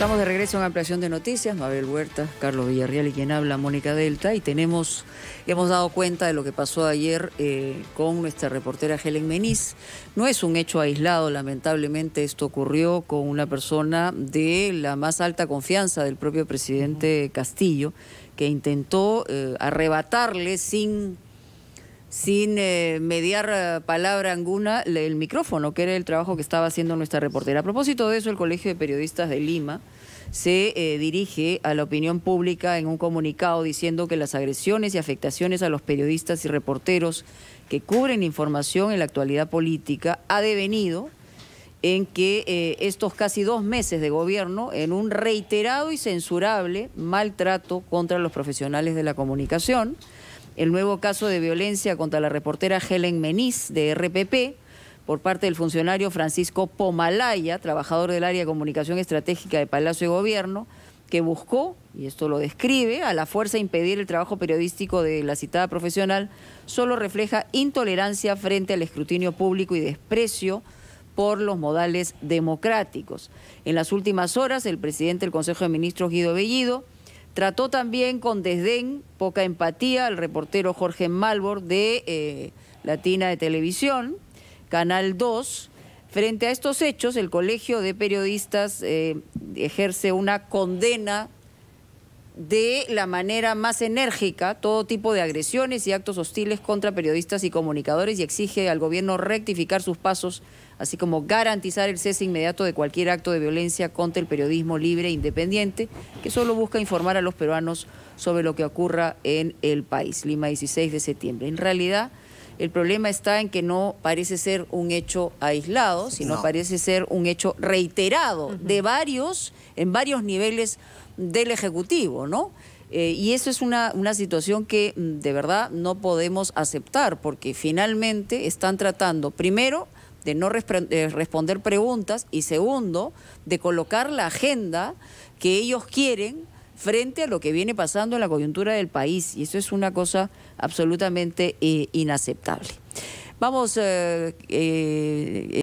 Estamos de regreso en Ampliación de Noticias, Mabel Huerta, Carlos Villarreal y quien habla, Mónica Delta, y tenemos, hemos dado cuenta de lo que pasó ayer eh, con nuestra reportera Helen Meniz. No es un hecho aislado, lamentablemente esto ocurrió con una persona de la más alta confianza del propio presidente Castillo, que intentó eh, arrebatarle sin sin eh, mediar eh, palabra alguna el micrófono, que era el trabajo que estaba haciendo nuestra reportera. A propósito de eso, el Colegio de Periodistas de Lima se eh, dirige a la opinión pública en un comunicado diciendo que las agresiones y afectaciones a los periodistas y reporteros que cubren información en la actualidad política ha devenido en que estos casi dos meses de gobierno en un reiterado y censurable maltrato contra los profesionales de la comunicación el nuevo caso de violencia contra la reportera Helen Meniz de RPP por parte del funcionario Francisco Pomalaya, trabajador del área de comunicación estratégica de Palacio de Gobierno, que buscó, y esto lo describe, a la fuerza impedir el trabajo periodístico de la citada profesional, solo refleja intolerancia frente al escrutinio público y desprecio por los modales democráticos. En las últimas horas, el presidente del Consejo de Ministros, Guido Bellido, Trató también con desdén, poca empatía, al reportero Jorge Malbor de eh, Latina de Televisión, Canal 2. Frente a estos hechos, el Colegio de Periodistas eh, ejerce una condena de la manera más enérgica todo tipo de agresiones y actos hostiles contra periodistas y comunicadores y exige al gobierno rectificar sus pasos, así como garantizar el cese inmediato de cualquier acto de violencia contra el periodismo libre e independiente, que solo busca informar a los peruanos sobre lo que ocurra en el país. Lima 16 de septiembre. En realidad... El problema está en que no parece ser un hecho aislado, sino parece ser un hecho reiterado de varios, en varios niveles del Ejecutivo, ¿no? Eh, y eso es una, una situación que mm, de verdad no podemos aceptar, porque finalmente están tratando, primero, de no responder preguntas y segundo, de colocar la agenda que ellos quieren frente a lo que viene pasando en la coyuntura del país. Y eso es una cosa absolutamente eh, inaceptable. Vamos. Eh, eh,